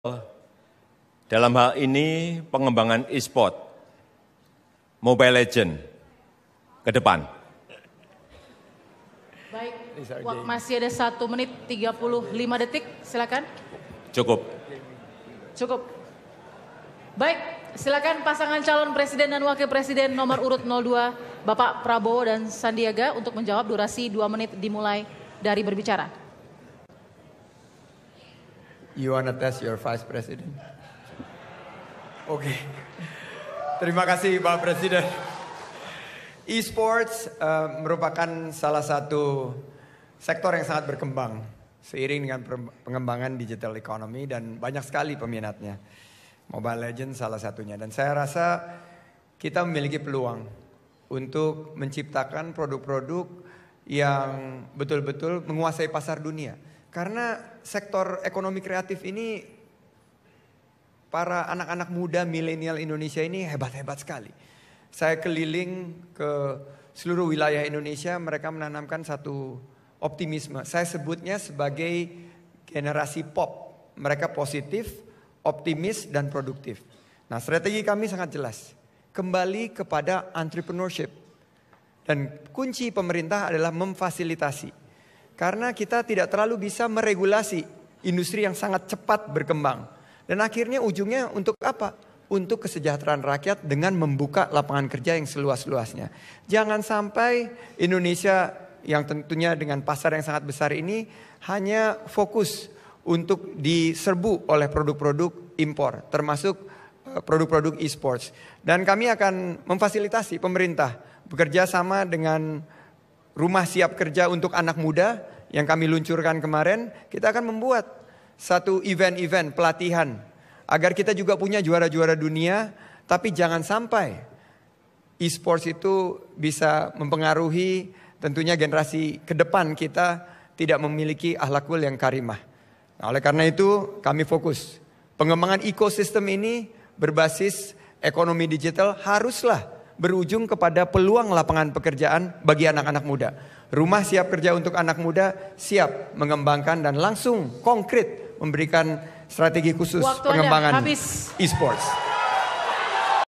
Oh. dalam hal ini pengembangan e-sport, Mobile Legend ke depan. Baik, masih ada satu menit 35 detik, silakan. Cukup. Cukup. Baik, silakan pasangan calon presiden dan wakil presiden nomor urut 02, Bapak Prabowo dan Sandiaga untuk menjawab durasi 2 menit dimulai dari berbicara. You wanna test your vice president? Oke. Okay. Terima kasih Pak Presiden. E-sports uh, merupakan salah satu sektor yang sangat berkembang seiring dengan pengembangan digital economy dan banyak sekali peminatnya. Mobile Legends salah satunya dan saya rasa kita memiliki peluang untuk menciptakan produk-produk yang betul-betul menguasai pasar dunia karena sektor ekonomi kreatif ini para anak-anak muda milenial Indonesia ini hebat-hebat sekali. Saya keliling ke seluruh wilayah Indonesia, mereka menanamkan satu optimisme. Saya sebutnya sebagai generasi pop. Mereka positif, optimis, dan produktif. Nah, strategi kami sangat jelas. Kembali kepada entrepreneurship. Dan kunci pemerintah adalah memfasilitasi. Karena kita tidak terlalu bisa meregulasi industri yang sangat cepat berkembang. Dan akhirnya ujungnya untuk apa? Untuk kesejahteraan rakyat dengan membuka lapangan kerja yang seluas-luasnya. Jangan sampai Indonesia yang tentunya dengan pasar yang sangat besar ini hanya fokus untuk diserbu oleh produk-produk impor, termasuk eh, produk-produk e-sports. Dan kami akan memfasilitasi pemerintah bekerja sama dengan rumah siap kerja untuk anak muda yang kami luncurkan kemarin, kita akan membuat satu event-event pelatihan agar kita juga punya juara-juara dunia, tapi jangan sampai e-sports itu bisa mempengaruhi tentunya generasi ke depan kita tidak memiliki ahlakul yang karimah. Nah, oleh karena itu kami fokus pengembangan ekosistem ini berbasis ekonomi digital haruslah berujung kepada peluang lapangan pekerjaan bagi anak-anak muda. Rumah siap kerja untuk anak muda siap mengembangkan dan langsung konkret memberikan strategi khusus Waktu pengembangan e-sports.